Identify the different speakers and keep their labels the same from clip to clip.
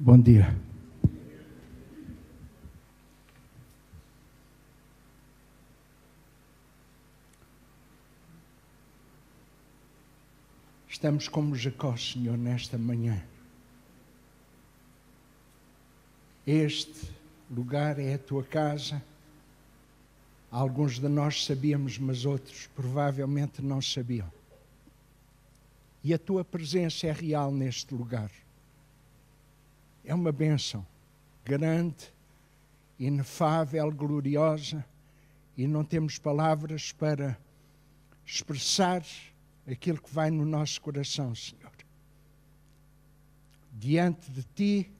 Speaker 1: Bom dia. Estamos como Jacó, Senhor, nesta manhã. Este lugar é a tua casa. Alguns de nós sabíamos, mas outros provavelmente não sabiam. E a tua presença é real neste lugar. É uma bênção grande, inefável, gloriosa, e não temos palavras para expressar aquilo que vai no nosso coração, Senhor. Diante de ti,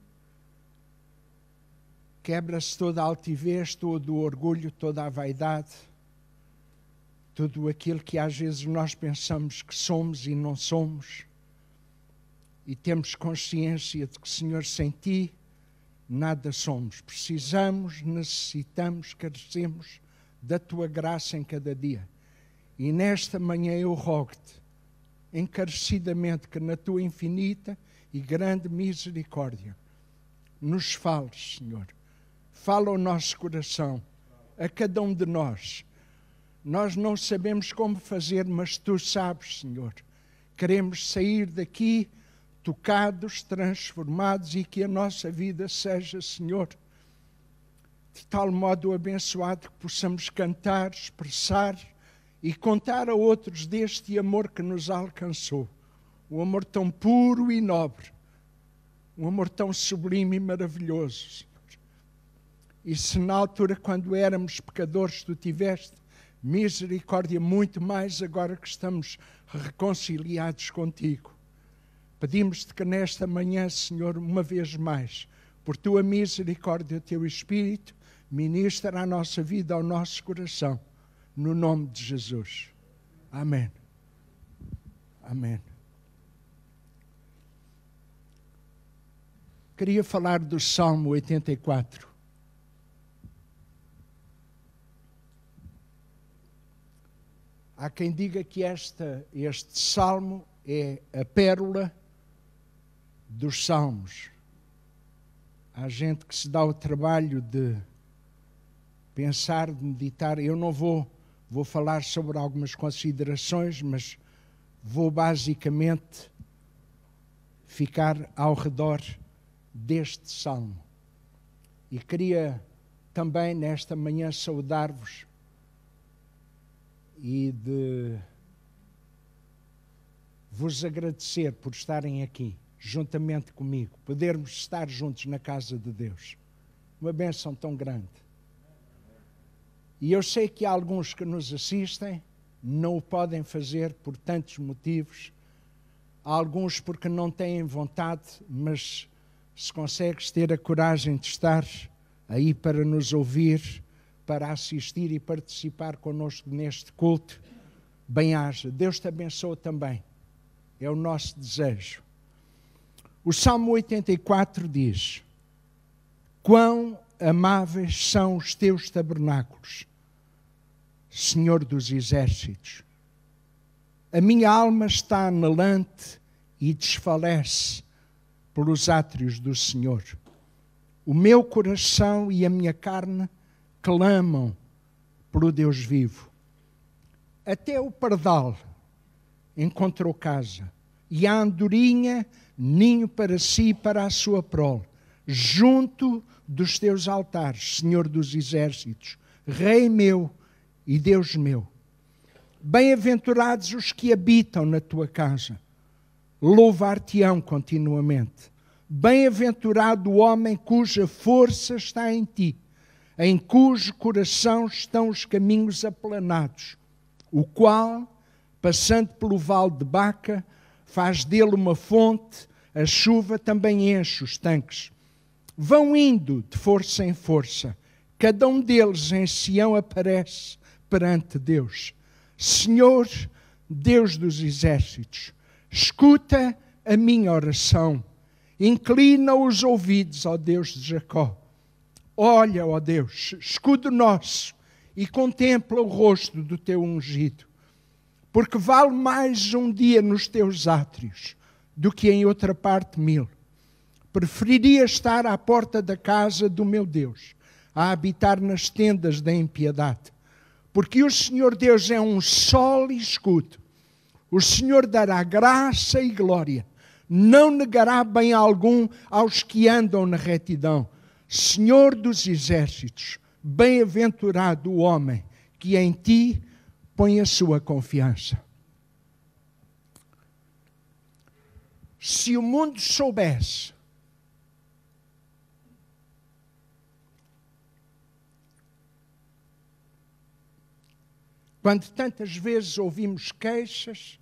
Speaker 1: Quebra-se toda a altivez, todo o orgulho, toda a vaidade, tudo aquilo que às vezes nós pensamos que somos e não somos. E temos consciência de que, Senhor, sem ti nada somos. Precisamos, necessitamos, carecemos da tua graça em cada dia. E nesta manhã eu rogo-te, encarecidamente, que na tua infinita e grande misericórdia nos fales, Senhor fala o nosso coração, a cada um de nós. Nós não sabemos como fazer, mas tu sabes, Senhor. Queremos sair daqui tocados, transformados e que a nossa vida seja, Senhor, de tal modo abençoado que possamos cantar, expressar e contar a outros deste amor que nos alcançou. Um amor tão puro e nobre, um amor tão sublime e maravilhoso. E se na altura, quando éramos pecadores, tu tiveste misericórdia muito mais agora que estamos reconciliados contigo. Pedimos-te que nesta manhã, Senhor, uma vez mais, por tua misericórdia, o teu Espírito, ministra a nossa vida, ao nosso coração, no nome de Jesus. Amém. Amém. Queria falar do Salmo 84. Há quem diga que esta, este salmo é a pérola dos salmos. Há gente que se dá o trabalho de pensar, de meditar. Eu não vou, vou falar sobre algumas considerações, mas vou basicamente ficar ao redor deste salmo. E queria também nesta manhã saudar-vos e de vos agradecer por estarem aqui, juntamente comigo, podermos estar juntos na casa de Deus. Uma bênção tão grande. E eu sei que há alguns que nos assistem, não o podem fazer por tantos motivos. Há alguns porque não têm vontade, mas se consegues ter a coragem de estar aí para nos ouvir, para assistir e participar conosco neste culto. Bem-aja. Deus te abençoe também. É o nosso desejo. O Salmo 84 diz: Quão amáveis são os teus tabernáculos, Senhor dos exércitos. A minha alma está anelante e desfalece pelos átrios do Senhor. O meu coração e a minha carne clamam por o Deus vivo. Até o pardal encontrou casa, e a andorinha ninho para si e para a sua prole, junto dos teus altares, Senhor dos exércitos, Rei meu e Deus meu. Bem-aventurados os que habitam na tua casa, louvar-te-ão continuamente. Bem-aventurado o homem cuja força está em ti em cujo coração estão os caminhos aplanados, o qual, passando pelo vale de Baca, faz dele uma fonte, a chuva também enche os tanques. Vão indo de força em força, cada um deles em Sião aparece perante Deus. Senhor, Deus dos exércitos, escuta a minha oração, inclina os ouvidos, ao Deus de Jacó Olha, ó Deus, escudo nosso, e contempla o rosto do teu ungido, porque vale mais um dia nos teus átrios do que em outra parte mil. Preferiria estar à porta da casa do meu Deus, a habitar nas tendas da impiedade, porque o Senhor Deus é um sol e escudo. O Senhor dará graça e glória, não negará bem algum aos que andam na retidão Senhor dos exércitos, bem-aventurado o homem que em ti põe a sua confiança. Se o mundo soubesse quando tantas vezes ouvimos queixas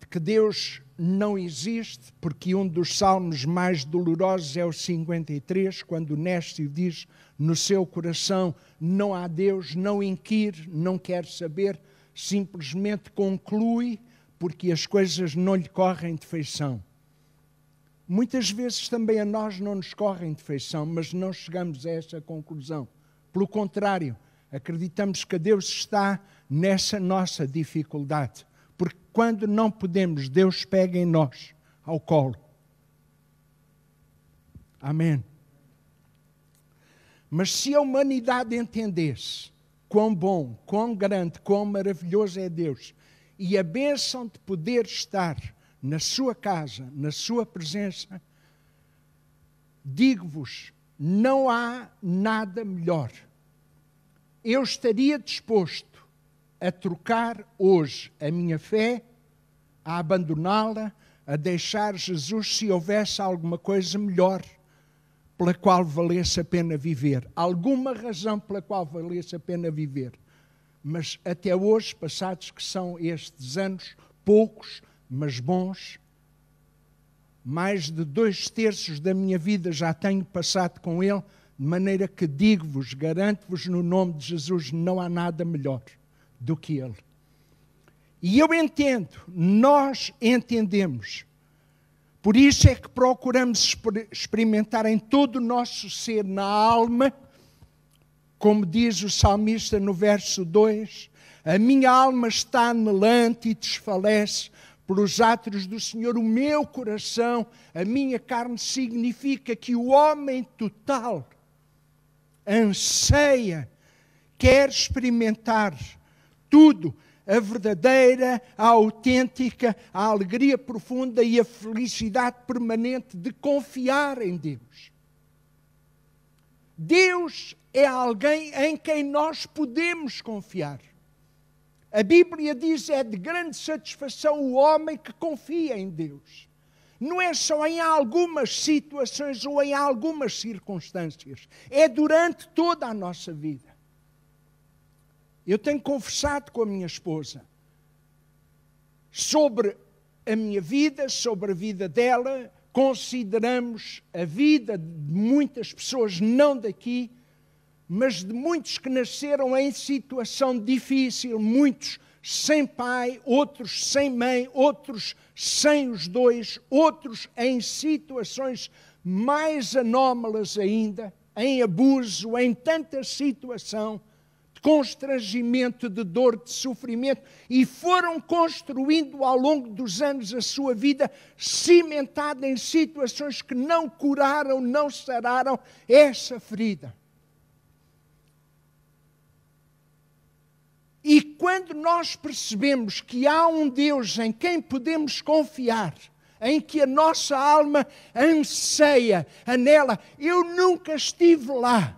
Speaker 1: de que Deus não existe, porque um dos salmos mais dolorosos é o 53, quando Néstio diz: No seu coração não há Deus, não inquire, não quer saber, simplesmente conclui, porque as coisas não lhe correm de feição. Muitas vezes também a nós não nos correm de feição, mas não chegamos a essa conclusão. Pelo contrário, acreditamos que Deus está nessa nossa dificuldade porque quando não podemos, Deus pega em nós ao colo. Amém. Mas se a humanidade entendesse quão bom, quão grande, quão maravilhoso é Deus e a bênção de poder estar na sua casa, na sua presença, digo-vos, não há nada melhor. Eu estaria disposto a trocar hoje a minha fé, a abandoná-la, a deixar Jesus se houvesse alguma coisa melhor pela qual valesse a pena viver, alguma razão pela qual valesse a pena viver. Mas até hoje, passados que são estes anos, poucos, mas bons, mais de dois terços da minha vida já tenho passado com Ele, de maneira que digo-vos, garanto-vos no nome de Jesus, não há nada melhor do que ele. E eu entendo, nós entendemos. Por isso é que procuramos experimentar em todo o nosso ser, na alma, como diz o salmista no verso 2: A minha alma está anelante e desfalece pelos átrios do Senhor, o meu coração, a minha carne, significa que o homem total anseia, quer experimentar tudo, a verdadeira, a autêntica, a alegria profunda e a felicidade permanente de confiar em Deus. Deus é alguém em quem nós podemos confiar. A Bíblia diz: é de grande satisfação o homem que confia em Deus. Não é só em algumas situações ou em algumas circunstâncias, é durante toda a nossa vida. Eu tenho conversado com a minha esposa sobre a minha vida, sobre a vida dela. Consideramos a vida de muitas pessoas, não daqui, mas de muitos que nasceram em situação difícil, muitos sem pai, outros sem mãe, outros sem os dois, outros em situações mais anómalas ainda, em abuso, em tanta situação constrangimento, de dor, de sofrimento, e foram construindo ao longo dos anos a sua vida, cimentada em situações que não curaram, não sararam essa ferida. E quando nós percebemos que há um Deus em quem podemos confiar, em que a nossa alma anseia, anela, eu nunca estive lá,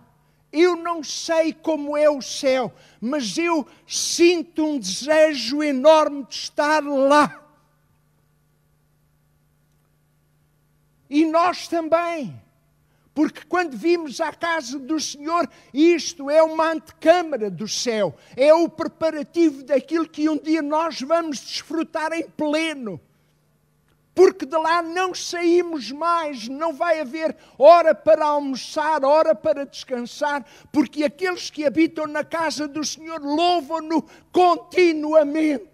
Speaker 1: eu não sei como é o céu, mas eu sinto um desejo enorme de estar lá. E nós também, porque quando vimos a casa do Senhor, isto é uma antecâmara do céu, é o preparativo daquilo que um dia nós vamos desfrutar em pleno porque de lá não saímos mais, não vai haver hora para almoçar, hora para descansar, porque aqueles que habitam na casa do Senhor louvam-no continuamente.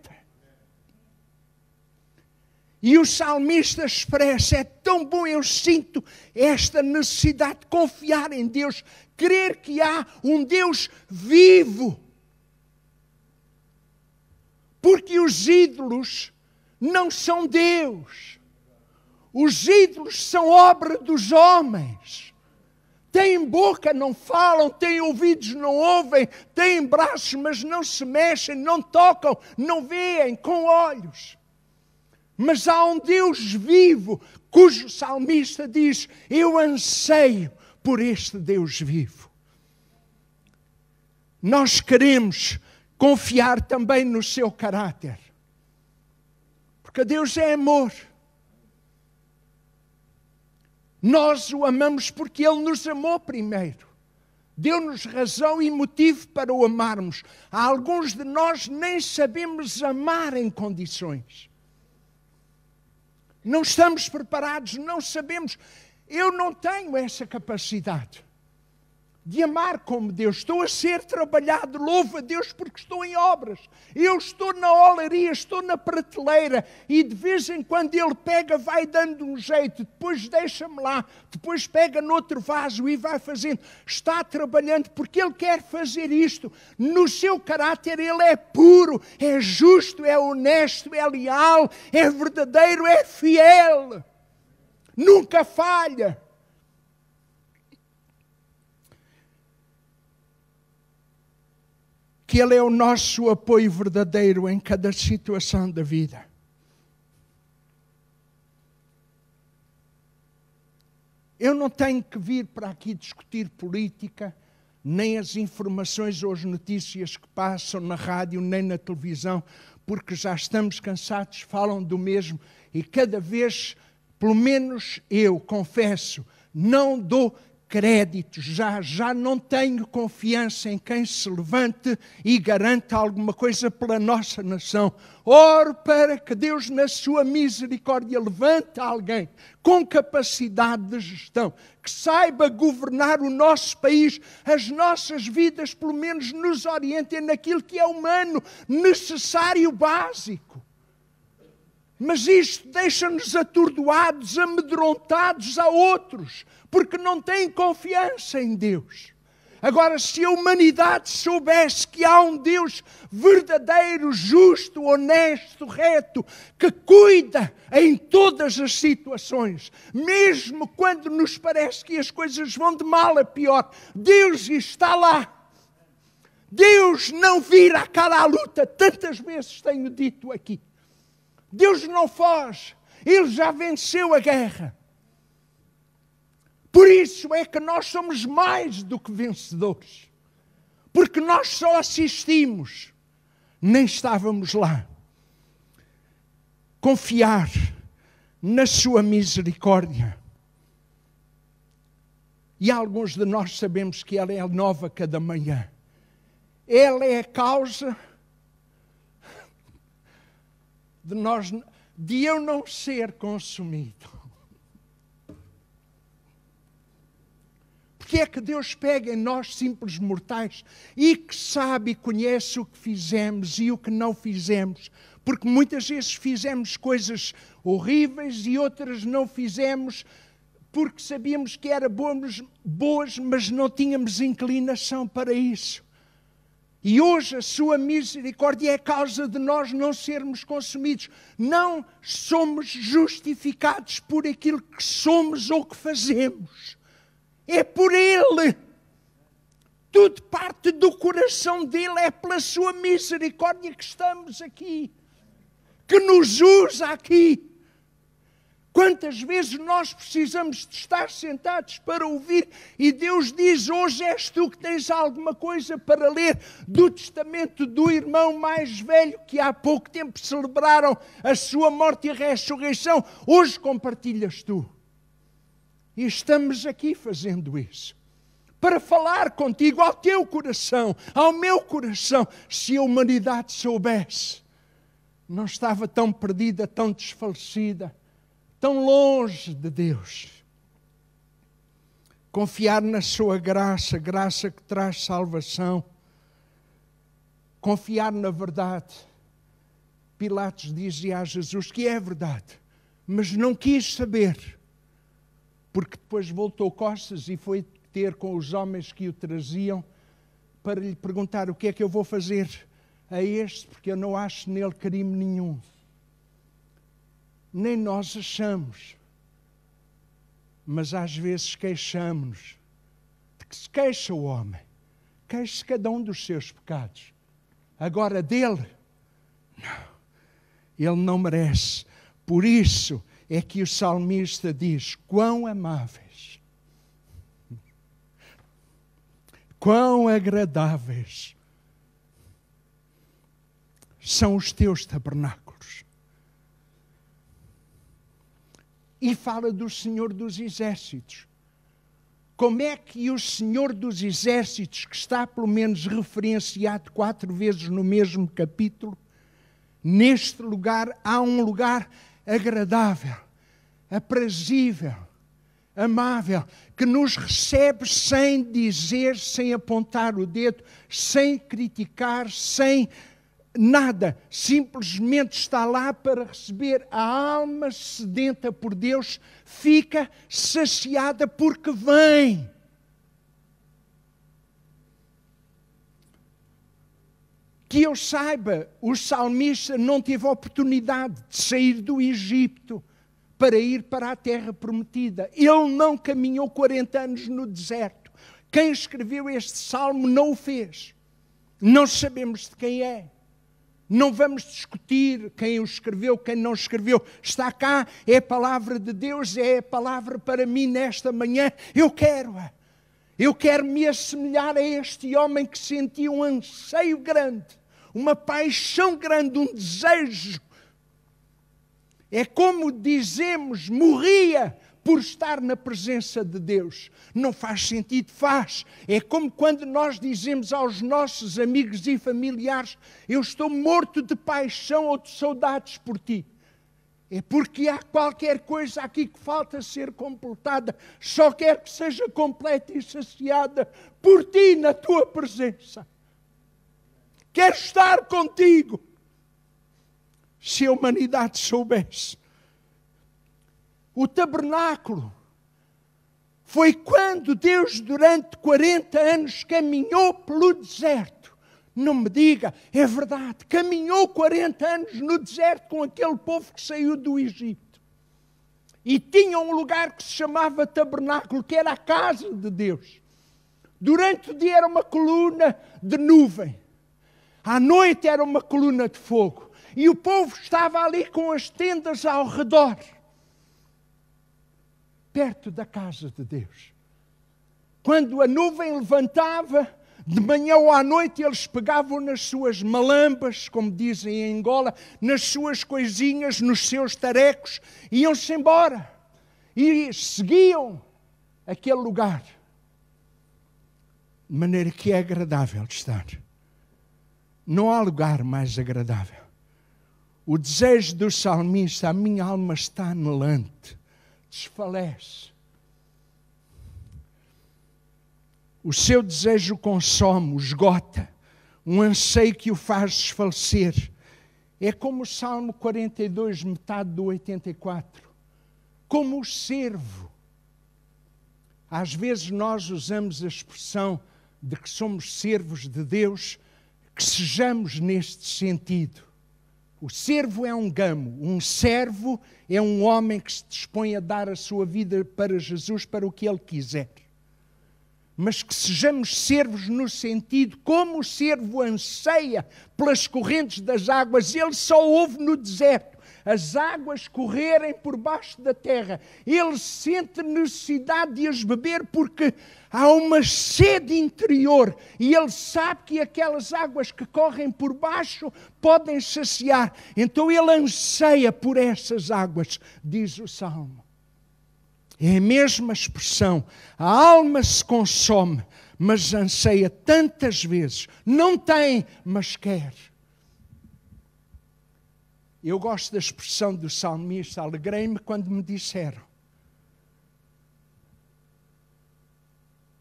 Speaker 1: E o salmista expressa: é tão bom, eu sinto esta necessidade de confiar em Deus, crer que há um Deus vivo. Porque os ídolos não são Deus. Os ídolos são obra dos homens. Têm boca, não falam, têm ouvidos, não ouvem, têm braços, mas não se mexem, não tocam, não veem com olhos. Mas há um Deus vivo, cujo salmista diz: Eu anseio por este Deus vivo. Nós queremos confiar também no seu caráter porque Deus é amor. Nós o amamos porque Ele nos amou primeiro. Deu-nos razão e motivo para o amarmos. Há alguns de nós nem sabemos amar em condições. Não estamos preparados, não sabemos. Eu não tenho essa capacidade de amar como Deus. Estou a ser trabalhado, louvo a Deus porque estou em obras. Eu estou na olaria, estou na prateleira e de vez em quando ele pega, vai dando um jeito, depois deixa-me lá, depois pega noutro vaso e vai fazendo. Está trabalhando porque ele quer fazer isto. No seu caráter ele é puro, é justo, é honesto, é leal, é verdadeiro, é fiel. Nunca falha. que Ele é o nosso apoio verdadeiro em cada situação da vida. Eu não tenho que vir para aqui discutir política, nem as informações ou as notícias que passam na rádio, nem na televisão, porque já estamos cansados, falam do mesmo e cada vez, pelo menos eu confesso, não dou crédito, já, já não tenho confiança em quem se levante e garanta alguma coisa pela nossa nação. Oro para que Deus, na sua misericórdia, levante alguém com capacidade de gestão, que saiba governar o nosso país, as nossas vidas, pelo menos nos orientem naquilo que é humano, necessário, básico. Mas isto deixa-nos atordoados, amedrontados a outros, porque não têm confiança em Deus. Agora, se a humanidade soubesse que há um Deus verdadeiro, justo, honesto, reto, que cuida em todas as situações, mesmo quando nos parece que as coisas vão de mal a pior, Deus está lá. Deus não vira a cara à luta, tantas vezes tenho dito aqui. Deus não foge, Ele já venceu a guerra. Por isso é que nós somos mais do que vencedores, porque nós só assistimos, nem estávamos lá. Confiar na Sua misericórdia. E alguns de nós sabemos que ela é nova cada manhã. Ela é a causa de, nós, de eu não ser consumido. Porque é que Deus pega em nós, simples mortais, e que sabe e conhece o que fizemos e o que não fizemos? Porque muitas vezes fizemos coisas horríveis e outras não fizemos porque sabíamos que eram boas, mas não tínhamos inclinação para isso. E hoje a sua misericórdia é causa de nós não sermos consumidos. Não somos justificados por aquilo que somos ou que fazemos. É por Ele. Tudo parte do coração dele, é pela sua misericórdia que estamos aqui, que nos usa aqui. Quantas vezes nós precisamos de estar sentados para ouvir e Deus diz: Hoje és tu que tens alguma coisa para ler do testamento do irmão mais velho que há pouco tempo celebraram a sua morte e ressurreição. Hoje compartilhas tu. E estamos aqui fazendo isso. Para falar contigo, ao teu coração, ao meu coração, se a humanidade soubesse, não estava tão perdida, tão desfalecida tão longe de Deus. Confiar na Sua graça, graça que traz salvação. Confiar na verdade. Pilatos dizia a Jesus que é verdade, mas não quis saber, porque depois voltou costas e foi ter com os homens que o traziam para lhe perguntar o que é que eu vou fazer a este, porque eu não acho nele crime nenhum nem nós achamos. Mas às vezes queixamos-nos de que se queixa o homem, queixa-se cada um dos seus pecados. Agora dele, não, ele não merece. Por isso é que o salmista diz: quão amáveis, quão agradáveis são os teus tabernáculos e fala do Senhor dos Exércitos. Como é que o Senhor dos Exércitos, que está pelo menos referenciado quatro vezes no mesmo capítulo, neste lugar há um lugar agradável, aprazível, amável, que nos recebe sem dizer, sem apontar o dedo, sem criticar, sem nada, simplesmente está lá para receber. A alma sedenta por Deus fica saciada porque vem. Que eu saiba, o salmista não teve oportunidade de sair do Egito para ir para a terra prometida. Ele não caminhou 40 anos no deserto. Quem escreveu este salmo não o fez. Não sabemos de quem é. Não vamos discutir quem o escreveu, quem não escreveu. Está cá, é a palavra de Deus, é a palavra para mim nesta manhã. Eu quero-a. Eu quero me assemelhar a este homem que sentia um anseio grande, uma paixão grande, um desejo. É como dizemos, morria por estar na presença de Deus. Não faz sentido, faz. É como quando nós dizemos aos nossos amigos e familiares: Eu estou morto de paixão ou de saudades por ti. É porque há qualquer coisa aqui que falta ser completada. Só quero que seja completa e saciada por ti na tua presença. Quero estar contigo. Se a humanidade soubesse o tabernáculo, foi quando Deus, durante 40 anos, caminhou pelo deserto. Não me diga, é verdade, caminhou 40 anos no deserto com aquele povo que saiu do Egito. E tinha um lugar que se chamava tabernáculo, que era a casa de Deus. Durante o dia era uma coluna de nuvem, à noite era uma coluna de fogo. E o povo estava ali com as tendas ao redor perto da casa de Deus. Quando a nuvem levantava, de manhã ou à noite eles pegavam nas suas malambas, como dizem em Angola, nas suas coisinhas, nos seus tarecos, iam-se embora e seguiam aquele lugar. De maneira que é agradável estar. Não há lugar mais agradável. O desejo do salmista, a minha alma está anelante desfalece. O seu desejo consome, esgota, um anseio que o faz desfalecer. É como o Salmo 42, metade do 84. Como o servo. Às vezes nós usamos a expressão de que somos servos de Deus, que sejamos neste sentido. O servo é um gamo, um servo é um homem que se dispõe a dar a sua vida para Jesus, para o que ele quiser. Mas que sejamos servos no sentido como o servo anseia pelas correntes das águas, ele só ouve no deserto as águas correrem por baixo da terra. Ele sente necessidade de as beber porque há uma sede interior e ele sabe que aquelas águas que correm por baixo podem saciar. Então ele anseia por essas águas, diz o salmo. É a mesma expressão. A alma se consome, mas anseia tantas vezes. Não tem, mas quer. Eu gosto da expressão do salmista: alegrei-me quando me disseram.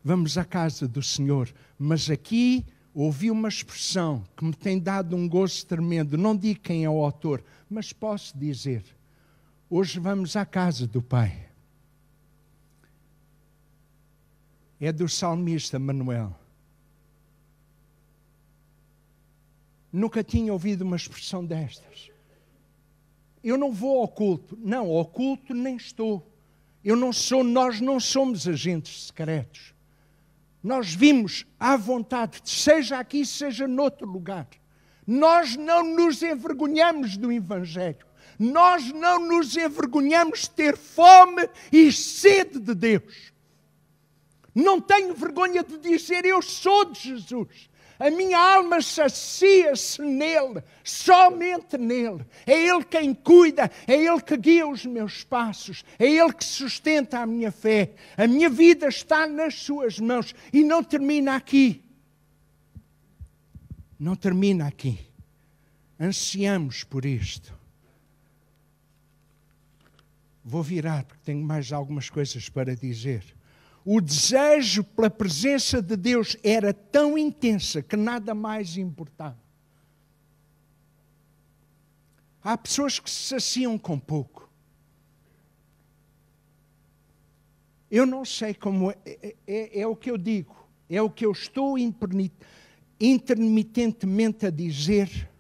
Speaker 1: Vamos à casa do Senhor, mas aqui ouvi uma expressão que me tem dado um gozo tremendo. Não digo quem é o autor, mas posso dizer: hoje vamos à casa do Pai. É do salmista Manuel. Nunca tinha ouvido uma expressão destas eu não vou ao culto. Não, ao culto nem estou. Eu não sou, nós não somos agentes secretos. Nós vimos à vontade, seja aqui, seja noutro lugar. Nós não nos envergonhamos do Evangelho. Nós não nos envergonhamos de ter fome e sede de Deus. Não tenho vergonha de dizer eu sou de Jesus a minha alma sacia-se nele, somente nele. É ele quem cuida, é ele que guia os meus passos, é ele que sustenta a minha fé. A minha vida está nas suas mãos e não termina aqui. Não termina aqui. Ansiamos por isto. Vou virar porque tenho mais algumas coisas para dizer o desejo pela presença de Deus era tão intensa que nada mais importava. Há pessoas que se saciam com pouco. Eu não sei como. É, é, é, é o que eu digo, é o que eu estou intermitentemente a dizer.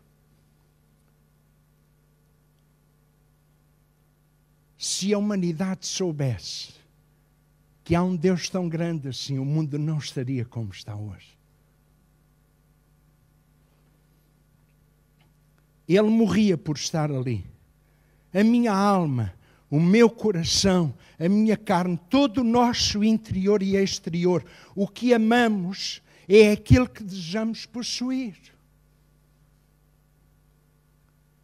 Speaker 1: Se a humanidade soubesse que há um Deus tão grande assim, o mundo não estaria como está hoje. Ele morria por estar ali. A minha alma, o meu coração, a minha carne, todo o nosso interior e exterior, o que amamos é aquilo que desejamos possuir.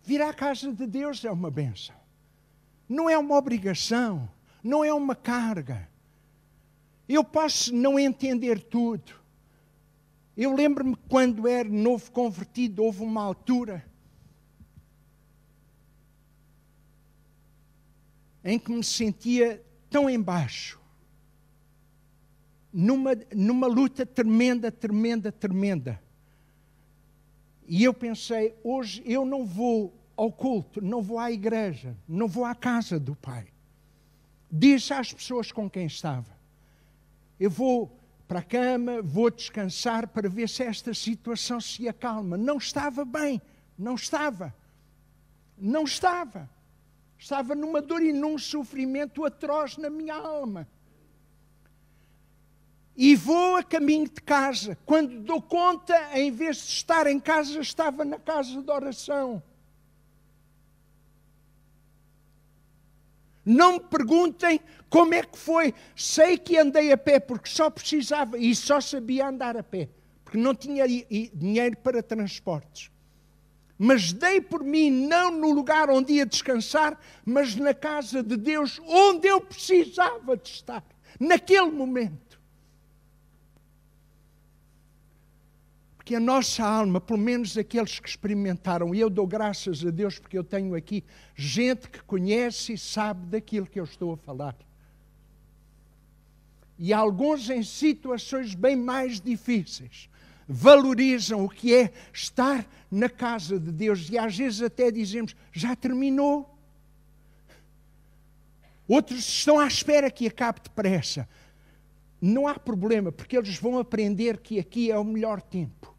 Speaker 1: Vir à casa de Deus é uma benção. Não é uma obrigação, não é uma carga eu posso não entender tudo. Eu lembro-me quando era novo convertido, houve uma altura em que me sentia tão embaixo, numa, numa luta tremenda, tremenda, tremenda. E eu pensei, hoje eu não vou ao culto, não vou à igreja, não vou à casa do Pai. Disse às pessoas com quem estava: eu vou para a cama, vou descansar para ver se esta situação se acalma. Não estava bem, não estava. Não estava. Estava numa dor e num sofrimento atroz na minha alma. E vou a caminho de casa. Quando dou conta, em vez de estar em casa, estava na casa de oração. Não me perguntem como é que foi. Sei que andei a pé porque só precisava e só sabia andar a pé, porque não tinha dinheiro para transportes. Mas dei por mim não no lugar onde ia descansar, mas na casa de Deus, onde eu precisava de estar, naquele momento. Porque a nossa alma, pelo menos aqueles que experimentaram, e eu dou graças a Deus porque eu tenho aqui gente que conhece e sabe daquilo que eu estou a falar. E alguns em situações bem mais difíceis valorizam o que é estar na casa de Deus e às vezes até dizemos: já terminou. Outros estão à espera que acabe depressa. Não há problema, porque eles vão aprender que aqui é o melhor tempo.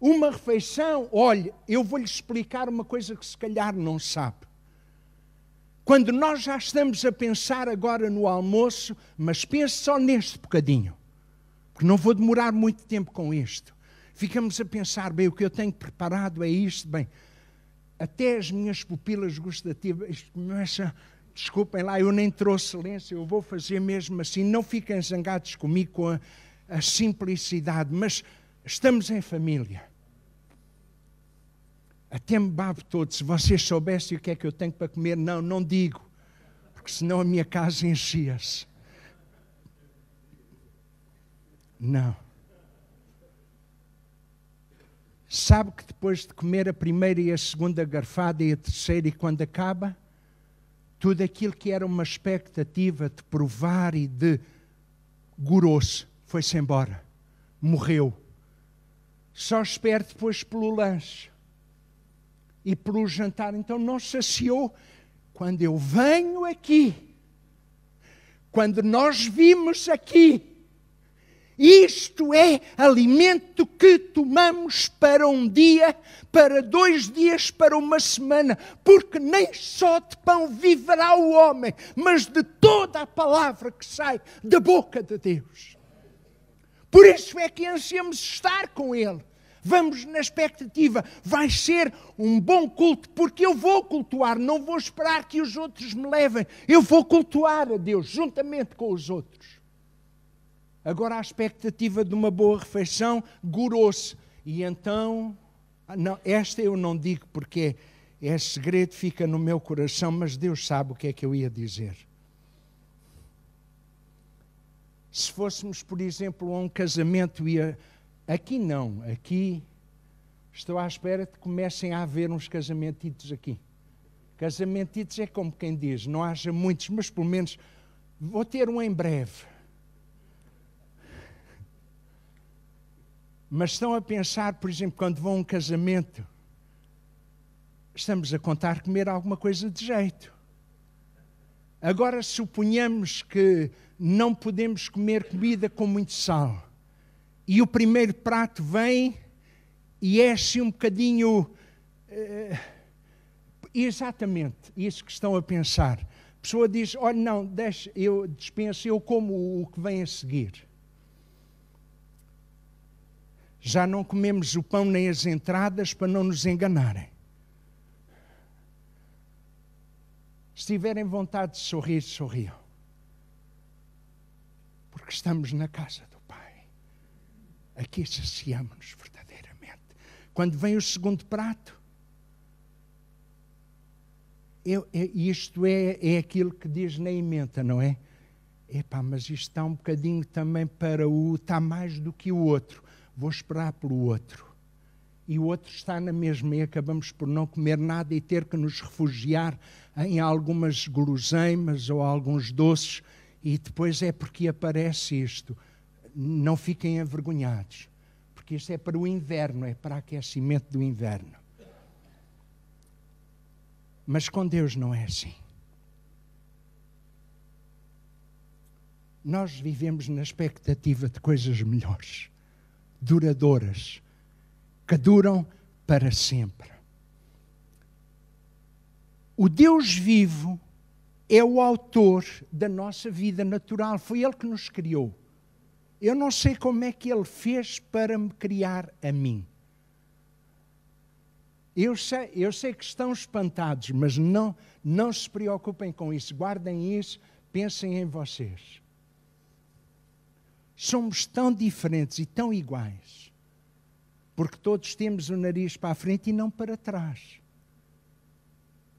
Speaker 1: Uma refeição, olha eu vou-lhe explicar uma coisa que se calhar não sabe. Quando nós já estamos a pensar agora no almoço, mas pense só neste bocadinho, porque não vou demorar muito tempo com isto. Ficamos a pensar, bem, o que eu tenho preparado é isto, bem, até as minhas pupilas gustativas começam ah, desculpem lá, eu nem trouxe lenço, eu vou fazer mesmo assim. Não fiquem zangados comigo com a, a simplicidade, mas Estamos em família. Até me babo todo. Se vocês soubessem o que é que eu tenho para comer, não, não digo. Porque senão a minha casa enchia-se. Não. Sabe que depois de comer a primeira e a segunda garfada e a terceira, e quando acaba, tudo aquilo que era uma expectativa de provar e de grosso foi-se embora. Morreu só espero depois pelo lanche e pelo jantar. Então não saciou. Quando eu venho aqui, quando nós vimos aqui, isto é alimento que tomamos para um dia, para dois dias, para uma semana, porque nem só de pão viverá o homem, mas de toda a palavra que sai da boca de Deus. Por isso é que ansiamos estar com Ele. Vamos na expectativa, vai ser um bom culto, porque eu vou cultuar, não vou esperar que os outros me levem, eu vou cultuar a Deus juntamente com os outros. Agora, a expectativa de uma boa refeição gorou-se, e então, ah, não, esta eu não digo porque é, é segredo, fica no meu coração, mas Deus sabe o que é que eu ia dizer se fôssemos, por exemplo, a um casamento e a... aqui não, aqui estou à espera de que comecem a haver uns casamentitos aqui. Casamentitos é como quem diz, não haja muitos, mas pelo menos vou ter um em breve. Mas estão a pensar, por exemplo, quando vão a um casamento, estamos a contar comer alguma coisa de jeito. Agora, suponhamos que não podemos comer comida com muito sal. E o primeiro prato vem e é assim um bocadinho. Uh, exatamente isso que estão a pensar. A pessoa diz: Olha, não, deixa, eu dispenso, eu como o que vem a seguir. Já não comemos o pão nem as entradas para não nos enganarem. Se tiverem vontade de sorrir, sorriam porque estamos na casa do Pai. Aqui saciamos-nos verdadeiramente. Quando vem o segundo prato, eu, é, eu, é, isto é, é aquilo que diz na emenda, não é? Epá, mas isto está um bocadinho também para o. está mais do que o outro. Vou esperar pelo outro. E o outro está na mesma e acabamos por não comer nada e ter que nos refugiar em algumas guloseimas ou alguns doces e depois é porque aparece isto. Não fiquem envergonhados, porque isto é para o inverno, é para aquecimento do inverno. Mas com Deus não é assim. Nós vivemos na expectativa de coisas melhores, duradouras, que duram para sempre. O Deus vivo é o autor da nossa vida natural. Foi ele que nos criou. Eu não sei como é que ele fez para me criar a mim. Eu sei, eu sei que estão espantados, mas não, não se preocupem com isso. Guardem isso, pensem em vocês. Somos tão diferentes e tão iguais, porque todos temos o nariz para a frente e não para trás.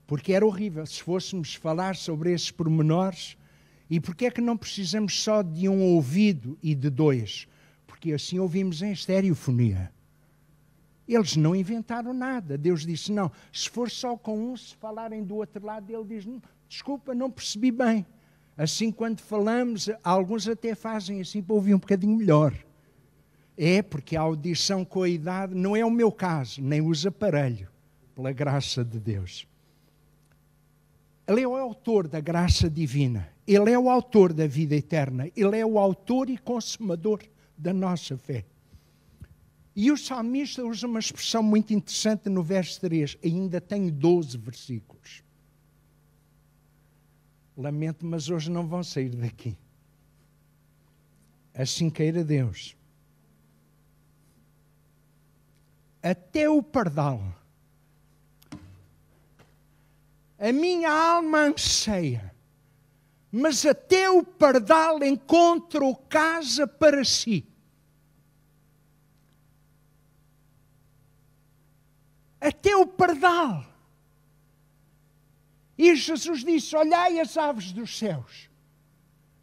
Speaker 1: Porque era horrível se fôssemos falar sobre esses pormenores. E que é que não precisamos só de um ouvido e de dois? Porque assim ouvimos em estereofonia. Eles não inventaram nada. Deus disse: não, se for só com um, se falarem do outro lado, ele diz: hum, desculpa, não percebi bem. Assim, quando falamos, alguns até fazem assim para ouvir um bocadinho melhor. É porque a audição com a idade não é o meu caso, nem uso aparelho, pela graça de Deus. Ele é o autor da graça divina, ele é o autor da vida eterna, ele é o autor e consumador da nossa fé. E o salmista usa uma expressão muito interessante no verso 3, ainda tem 12 versículos. Lamento, mas hoje não vão sair daqui. Assim queira Deus. Até o pardal a minha alma anseia, mas até o pardal encontro casa para si. Até o pardal. E Jesus disse: Olhai as aves dos céus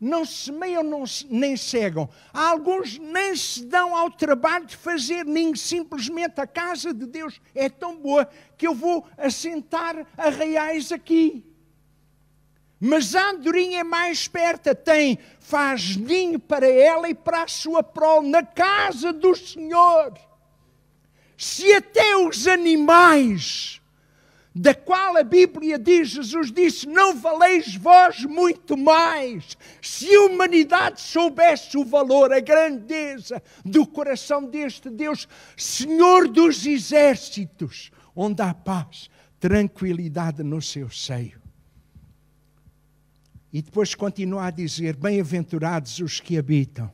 Speaker 1: não semeiam não, nem cegam. Alguns nem se dão ao trabalho de fazer, nem simplesmente a casa de Deus é tão boa que eu vou assentar arraiais aqui. Mas a andorinha é mais esperta, tem, faz ninho para ela e para a sua prole na casa do Senhor. Se até os animais da qual a Bíblia diz, Jesus disse: Não valeis vós muito mais. Se a humanidade soubesse o valor, a grandeza do coração deste Deus, Senhor dos exércitos, onde há paz, tranquilidade no seu seio. E depois continua a dizer: Bem-aventurados os que habitam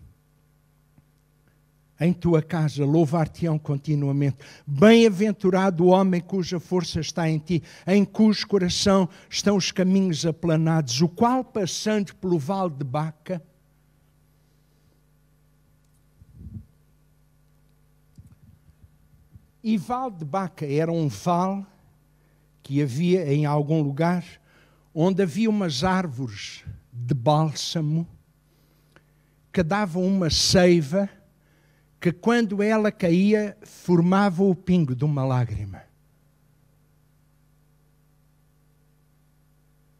Speaker 1: em tua casa, louvar-te-ão continuamente. Bem-aventurado o homem cuja força está em ti, em cujo coração estão os caminhos aplanados, o qual, passando pelo vale de Baca, e vale de Baca era um vale que havia em algum lugar onde havia umas árvores de bálsamo que davam uma seiva que quando ela caía, formava o pingo de uma lágrima.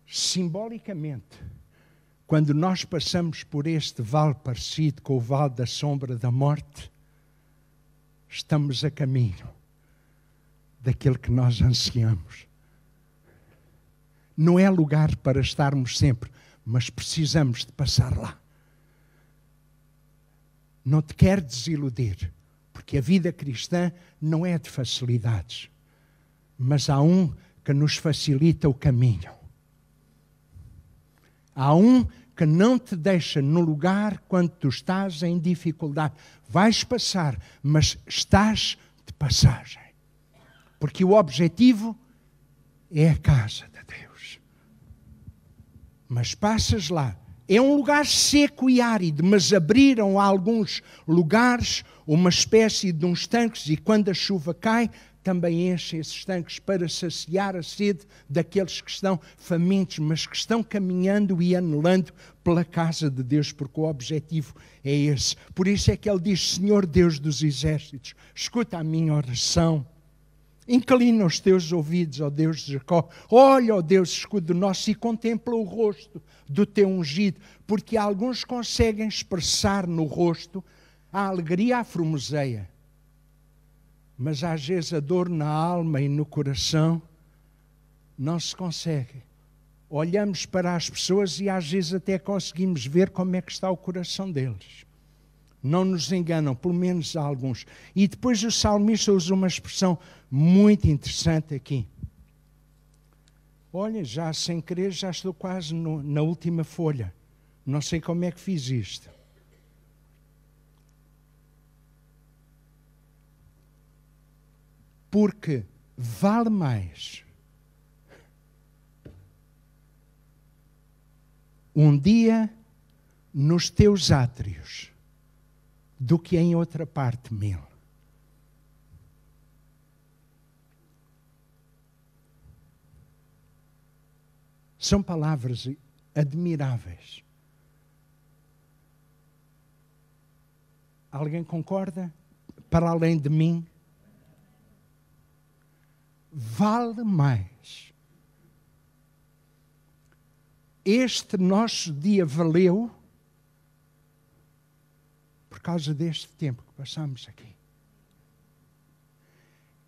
Speaker 1: Simbolicamente, quando nós passamos por este vale parecido com o vale da sombra da morte, estamos a caminho daquele que nós ansiamos. Não é lugar para estarmos sempre, mas precisamos de passar lá. Não te quer desiludir, porque a vida cristã não é de facilidades, mas há um que nos facilita o caminho. Há um que não te deixa no lugar quando tu estás em dificuldade. Vais passar, mas estás de passagem. Porque o objetivo é a casa de Deus. Mas passas lá é um lugar seco e árido, mas abriram a alguns lugares uma espécie de uns tanques, e quando a chuva cai, também enchem esses tanques para saciar a sede daqueles que estão famintos, mas que estão caminhando e anelando pela casa de Deus, porque o objetivo é esse. Por isso é que ele diz: Senhor Deus dos exércitos, escuta a minha oração Inclina os teus ouvidos, ó Deus de Jacó. Olha, ó Deus, escudo nosso, e contempla o rosto do teu ungido, porque alguns conseguem expressar no rosto a alegria, a Mas às vezes a dor na alma e no coração não se consegue. Olhamos para as pessoas e às vezes até conseguimos ver como é que está o coração deles não nos enganam, pelo menos alguns. E depois o salmista usa uma expressão muito interessante aqui. Olha, já sem querer, já estou quase no, na última folha. Não sei como é que fiz isto. Porque vale mais um dia nos teus átrios do que em outra parte mil. São palavras admiráveis. Alguém concorda? Para além de mim? Vale mais. Este nosso dia valeu causa deste tempo que passamos aqui.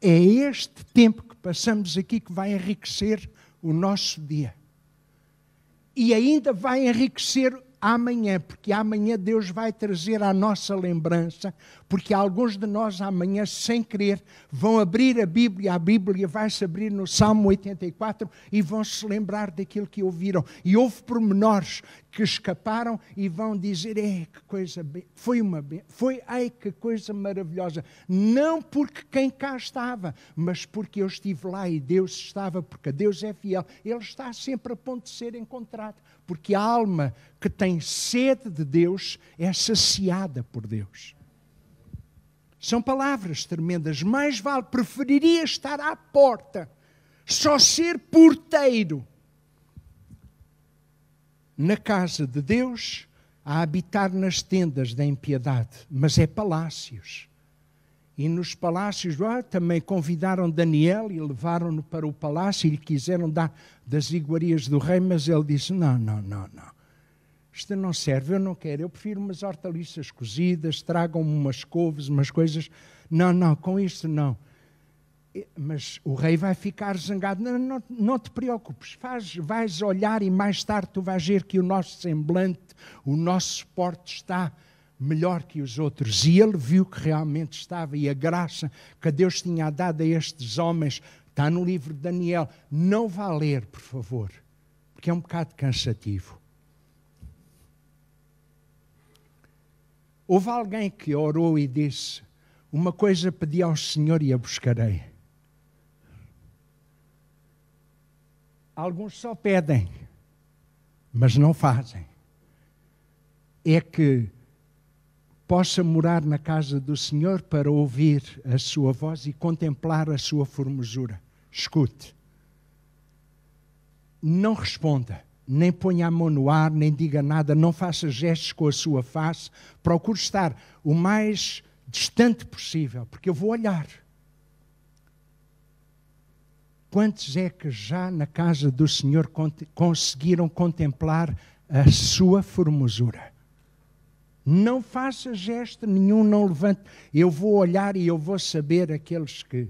Speaker 1: É este tempo que passamos aqui que vai enriquecer o nosso dia. E ainda vai enriquecer amanhã, porque amanhã Deus vai trazer à nossa lembrança, porque alguns de nós amanhã, sem querer, vão abrir a Bíblia, a Bíblia vai-se abrir no Salmo 84 e vão se lembrar daquilo que ouviram. E houve pormenores que escaparam e vão dizer: "É que coisa, foi uma foi ai que coisa maravilhosa". Não porque quem cá estava, mas porque eu estive lá e Deus estava, porque Deus é fiel. Ele está sempre a ponto de ser encontrado porque a alma que tem sede de Deus é saciada por Deus. São palavras tremendas. Mais vale, preferiria estar à porta, só ser porteiro na casa de Deus, a habitar nas tendas da impiedade, mas é palácios. E nos palácios lá ah, também convidaram Daniel e levaram-no para o palácio e lhe quiseram dar das iguarias do rei, mas ele disse: Não, não, não, não. Isto não serve, eu não quero. Eu prefiro umas hortaliças cozidas, tragam-me umas couves, umas coisas. Não, não, com isto não. Mas o rei vai ficar zangado. Não, não, não te preocupes, faz, vais olhar e mais tarde tu vais ver que o nosso semblante, o nosso porte está melhor que os outros. E ele viu que realmente estava, e a graça que Deus tinha dado a estes homens está no livro de Daniel. Não vá ler, por favor, porque é um bocado cansativo. Houve alguém que orou e disse: Uma coisa pedi ao Senhor e a buscarei. Alguns só pedem, mas não fazem. É que possa morar na casa do Senhor para ouvir a sua voz e contemplar a sua formosura. Escute. Não responda, nem ponha a mão no ar, nem diga nada, não faça gestos com a sua face. Procure estar o mais distante possível, porque eu vou olhar. Quantos é que já na casa do Senhor conseguiram contemplar a sua formosura? Não faça gesto nenhum, não levante. Eu vou olhar e eu vou saber aqueles que.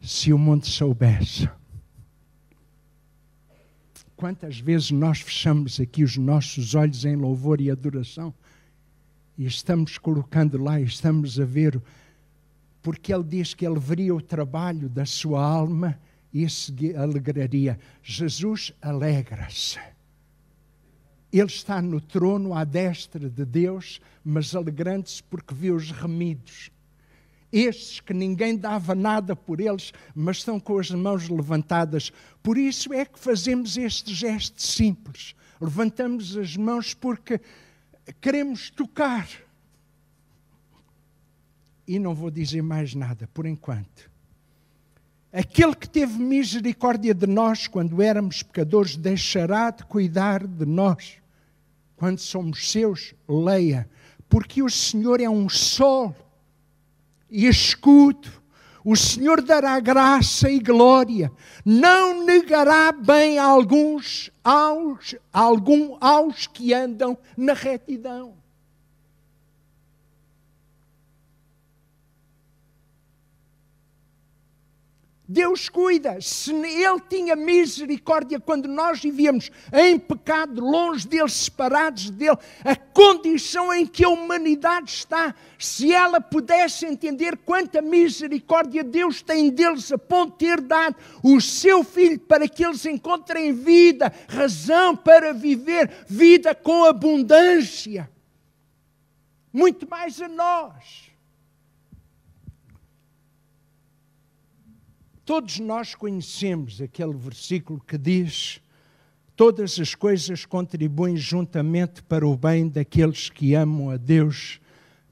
Speaker 1: Se o mundo soubesse. Quantas vezes nós fechamos aqui os nossos olhos em louvor e adoração e estamos colocando lá, estamos a ver, porque ele diz que ele veria o trabalho da sua alma e se alegraria. Jesus alegra-se ele está no trono à destra de Deus, mas alegrando-se porque viu os remidos. Estes que ninguém dava nada por eles, mas estão com as mãos levantadas. Por isso é que fazemos este gesto simples. Levantamos as mãos porque queremos tocar. E não vou dizer mais nada por enquanto. Aquele que teve misericórdia de nós quando éramos pecadores deixará de cuidar de nós quando somos seus. Leia, porque o Senhor é um sol e escudo. O Senhor dará graça e glória, não negará bem a alguns aos, algum aos que andam na retidão. Deus cuida. Se Ele tinha misericórdia quando nós vivíamos em pecado, longe dele, separados dele, a condição em que a humanidade está, se ela pudesse entender quanta misericórdia Deus tem deles a ponto de ter dado o seu Filho para que eles encontrem vida, razão para viver, vida com abundância. Muito mais a nós Todos nós conhecemos aquele versículo que diz: Todas as coisas contribuem juntamente para o bem daqueles que amam a Deus,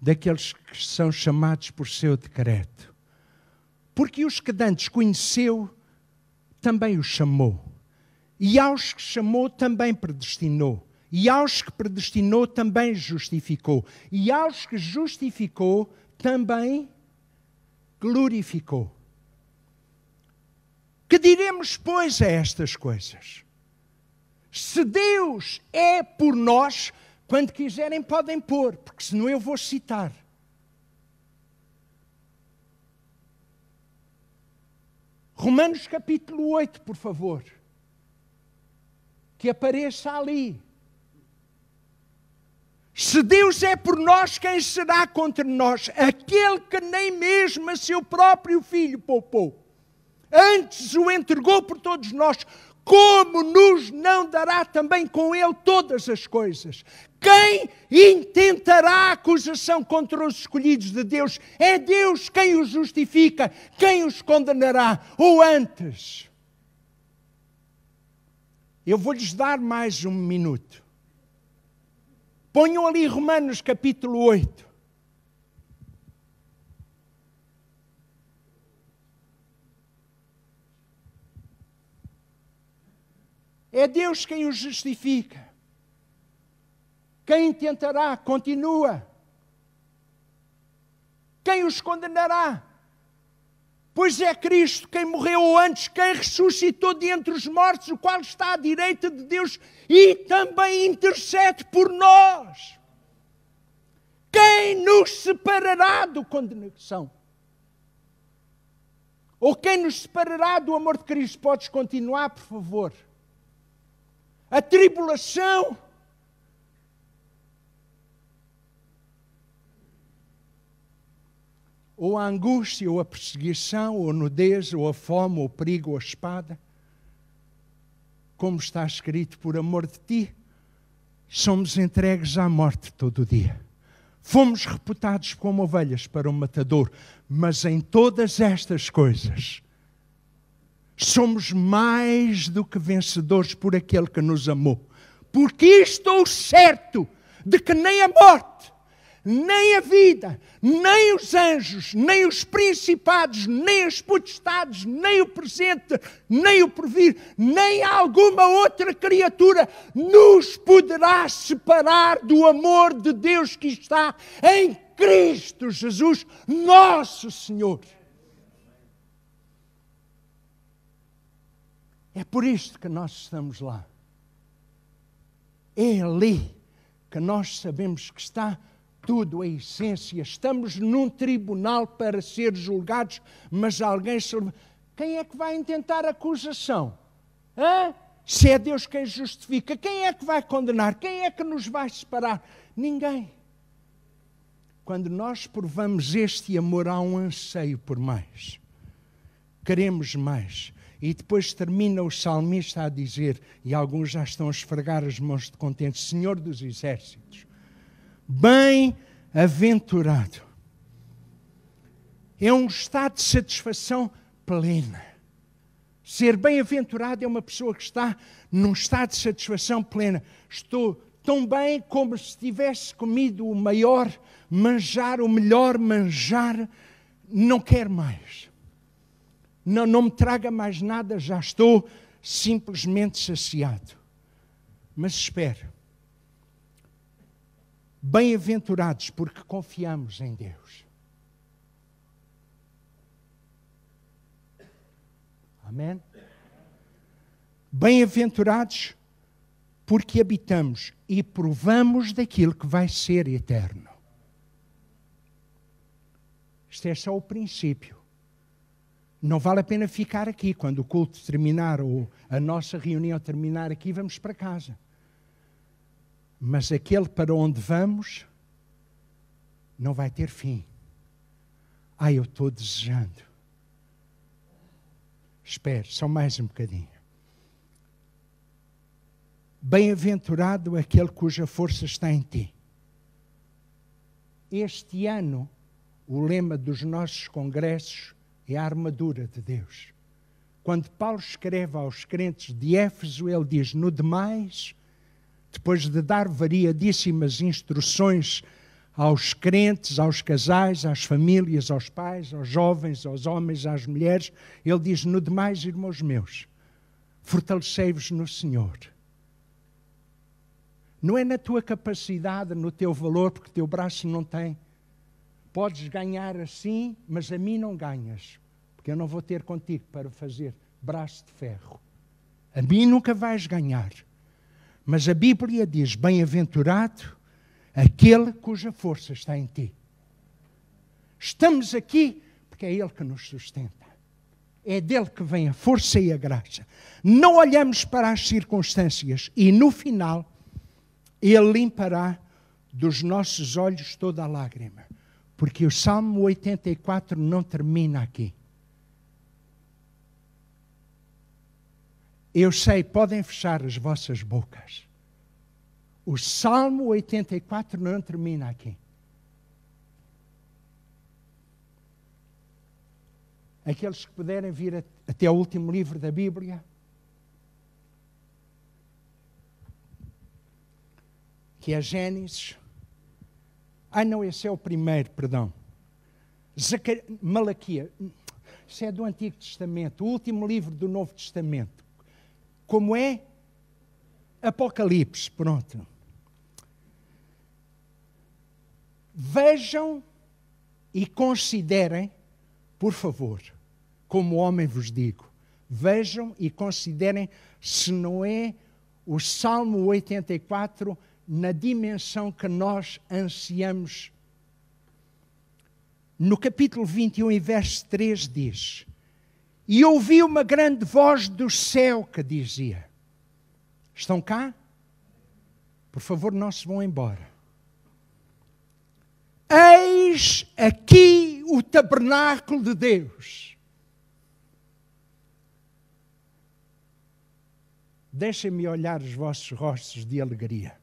Speaker 1: daqueles que são chamados por seu decreto. Porque os que dantes conheceu, também os chamou. E aos que chamou, também predestinou. E aos que predestinou, também justificou. E aos que justificou, também glorificou. Que diremos, pois, a estas coisas? Se Deus é por nós, quando quiserem podem pôr, porque senão eu vou citar. Romanos capítulo 8, por favor. Que apareça ali. Se Deus é por nós, quem será contra nós? Aquele que nem mesmo a seu próprio filho poupou antes o entregou por todos nós, como nos não dará também com ele todas as coisas? Quem intentará acusação contra os escolhidos de Deus? É Deus quem os justifica, quem os condenará, ou antes. Eu vou-lhes dar mais um minuto. Ponham ali Romanos capítulo 8. É Deus quem os justifica. Quem tentará, continua. Quem os condenará? Pois é Cristo quem morreu antes, quem ressuscitou de entre os mortos, o qual está à direita de Deus e também intercede por nós. Quem nos separará do condenação? Ou quem nos separará do amor de Cristo? Podes continuar, por favor a tribulação. Ou a angústia, ou a perseguição, ou a nudez, ou a fome, ou o perigo, ou a espada. Como está escrito, por amor de ti, somos entregues à morte todo o dia. Fomos reputados como ovelhas para o matador, mas em todas estas coisas somos mais do que vencedores por aquele que nos amou. Porque estou é certo de que nem a morte, nem a vida, nem os anjos, nem os principados, nem as potestades, nem o presente, nem o porvir, nem alguma outra criatura nos poderá separar do amor de Deus que está em Cristo Jesus, nosso Senhor. É por isto que nós estamos lá. É ali que nós sabemos que está tudo a essência. Estamos num tribunal para ser julgados, mas alguém se. Quem é que vai intentar acusação? Hã? Se é Deus quem justifica, quem é que vai condenar? Quem é que nos vai separar? Ninguém. Quando nós provamos este amor, há um anseio por mais. Queremos mais. E depois termina o salmista a dizer, e alguns já estão a esfregar as mãos de contente: Senhor dos exércitos, bem-aventurado. É um estado de satisfação plena. Ser bem-aventurado é uma pessoa que está num estado de satisfação plena. Estou tão bem como se tivesse comido o maior manjar, o melhor manjar, não quero mais não, não me traga mais nada, já estou simplesmente saciado. Mas espero. Bem-aventurados porque confiamos em Deus. Amém? Bem-aventurados porque habitamos e provamos daquilo que vai ser eterno. Este é só o princípio não vale a pena ficar aqui. Quando o culto terminar ou a nossa reunião terminar aqui, vamos para casa. Mas aquele para onde vamos não vai ter fim. Ai, eu estou desejando. Espere, só mais um bocadinho. Bem-aventurado aquele cuja força está em ti. Este ano, o lema dos nossos congressos é a armadura de Deus. Quando Paulo escreve aos crentes de Éfeso, ele diz: No demais, depois de dar variadíssimas instruções aos crentes, aos casais, às famílias, aos pais, aos jovens, aos homens, às mulheres, ele diz: No demais, irmãos meus, fortalecei-vos no Senhor. Não é na tua capacidade, no teu valor, porque teu braço não tem podes ganhar assim, mas a mim não ganhas, porque eu não vou ter contigo para fazer braço de ferro. A mim nunca vais ganhar. Mas a Bíblia diz: bem-aventurado aquele cuja força está em ti. Estamos aqui porque é Ele que nos sustenta. É dele que vem a força e a graça. Não olhamos para as circunstâncias e no final Ele limpará dos nossos olhos toda a lágrima. Porque o Salmo 84 não termina aqui. Eu sei, podem fechar as vossas bocas. O Salmo 84 não termina aqui. Aqueles que puderem vir até o último livro da Bíblia, que é Gênesis. Ah, não, esse é o primeiro, perdão. Zacar... Malaquia. Isso é do Antigo Testamento, o último livro do Novo Testamento. Como é? Apocalipse, pronto. Vejam e considerem, por favor, como homem vos digo, vejam e considerem se não é o Salmo 84 na dimensão que nós ansiamos. No capítulo 21, e verso 3, diz: E ouvi uma grande voz do céu que dizia: Estão cá? Por favor, não se vão embora. Eis aqui o tabernáculo de Deus. Deixem-me olhar os vossos rostos de alegria.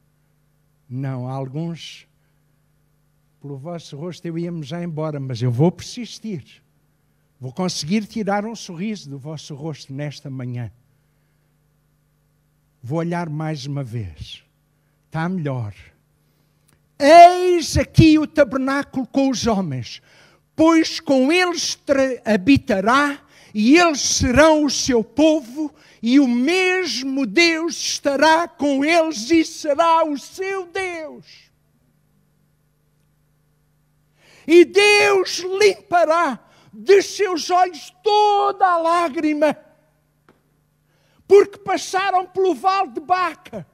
Speaker 1: Não, alguns, pelo vosso rosto eu ia-me já embora, mas eu vou persistir. Vou conseguir tirar um sorriso do vosso rosto nesta manhã. Vou olhar mais uma vez. Está melhor. Eis aqui o tabernáculo com os homens, pois com eles habitará e eles serão o seu povo e o mesmo Deus estará com eles e será o seu Deus. E Deus limpará de seus olhos toda a lágrima, porque passaram pelo vale de Baca,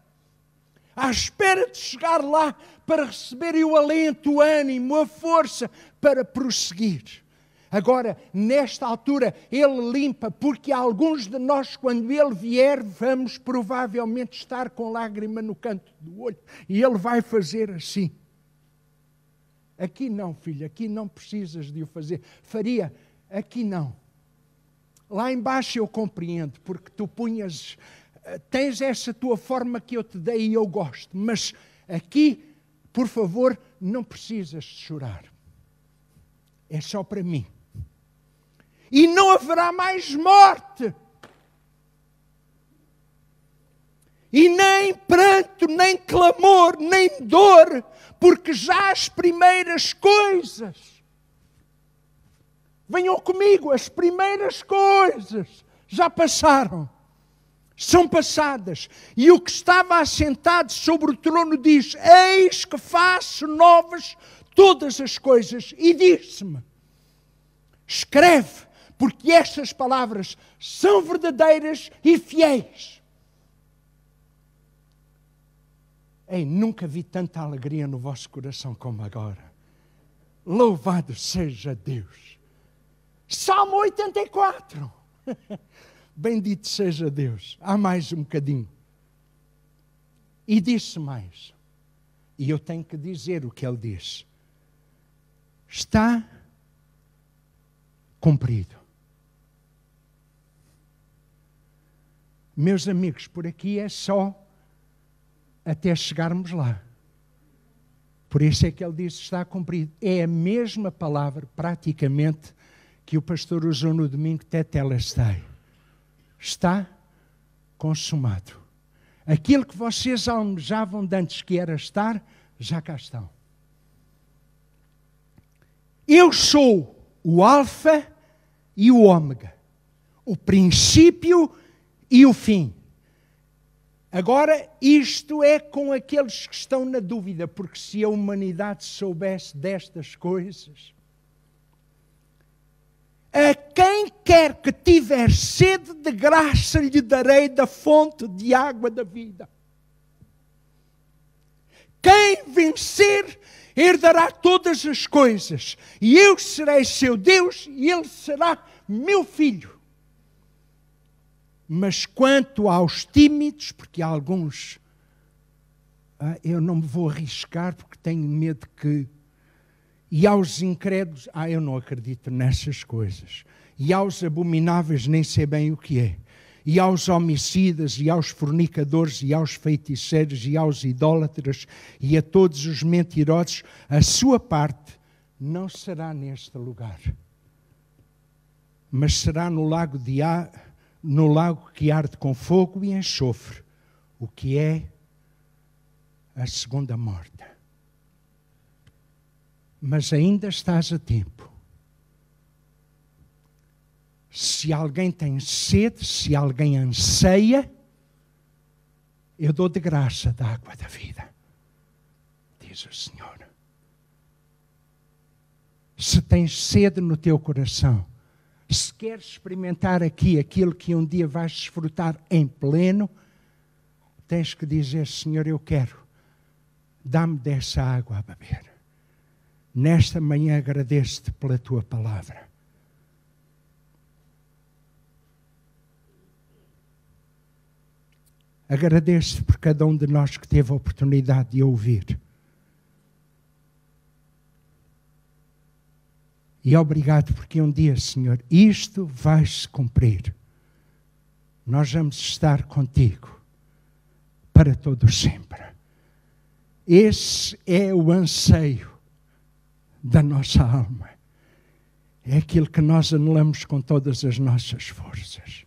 Speaker 1: à espera de chegar lá para receberem o alento, o ânimo, a força para prosseguir. Agora, nesta altura, Ele limpa, porque alguns de nós, quando Ele vier, vamos provavelmente estar com lágrima no canto do olho. E Ele vai fazer assim. Aqui não, filho, aqui não precisas de o fazer. Faria, aqui não. Lá embaixo eu compreendo, porque tu punhas, eh, tens essa tua forma que eu te dei e eu gosto, mas aqui, por favor, não precisas de chorar. É só para mim e não haverá mais morte. E nem pranto, nem clamor, nem dor, porque já as primeiras coisas. Venham comigo, as primeiras coisas já passaram são passadas. E o que estava assentado sobre o trono diz: Eis que faço novas todas as coisas. E disse-me: Escreve, porque estas palavras são verdadeiras e fiéis. Ei, nunca vi tanta alegria no vosso coração como agora. Louvado seja Deus. Salmo 84. Bendito seja Deus. Há mais um bocadinho. E disse mais. E eu tenho que dizer o que ele diz. Está cumprido. Meus amigos, por aqui é só até chegarmos lá. Por isso é que ele diz está cumprido. É a mesma palavra, praticamente, que o pastor usou no domingo Tetelestai. Está consumado. Aquilo que vocês almejavam de antes que era estar, já cá estão. Eu sou o Alfa e o Ômega, o princípio e e o fim. Agora, isto é com aqueles que estão na dúvida, porque se a humanidade soubesse destas coisas, a quem quer que tiver sede de graça lhe darei da fonte de água da vida. Quem vencer herdará todas as coisas, e eu serei seu Deus, e ele será meu filho. Mas quanto aos tímidos, porque há alguns ah, eu não me vou arriscar porque tenho medo que. E aos incrédulos, ah, eu não acredito nessas coisas. E aos abomináveis, nem sei bem o que é. E aos homicidas, e aos fornicadores, e aos feiticeiros, e aos idólatras, e a todos os mentirosos, a sua parte não será neste lugar, mas será no lago de A no lago que arde com fogo e enxofre, o que é a segunda morte. Mas ainda estás a tempo. Se alguém tem sede, se alguém anseia, eu dou de graça da água da vida, diz o Senhor. Se tens sede no teu coração, se queres experimentar aqui aquilo que um dia vais desfrutar em pleno, tens que dizer: Senhor, eu quero, dá-me dessa água a beber. Nesta manhã agradeço-te pela tua palavra. Agradeço-te por cada um de nós que teve a oportunidade de ouvir. E obrigado, porque um dia, Senhor, isto vai se cumprir. Nós vamos estar contigo para todo sempre. Esse é o anseio da nossa alma. É aquilo que nós anelamos com todas as nossas forças.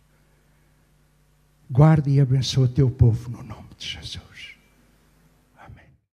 Speaker 1: Guarde e abençoe o teu povo no nome de Jesus.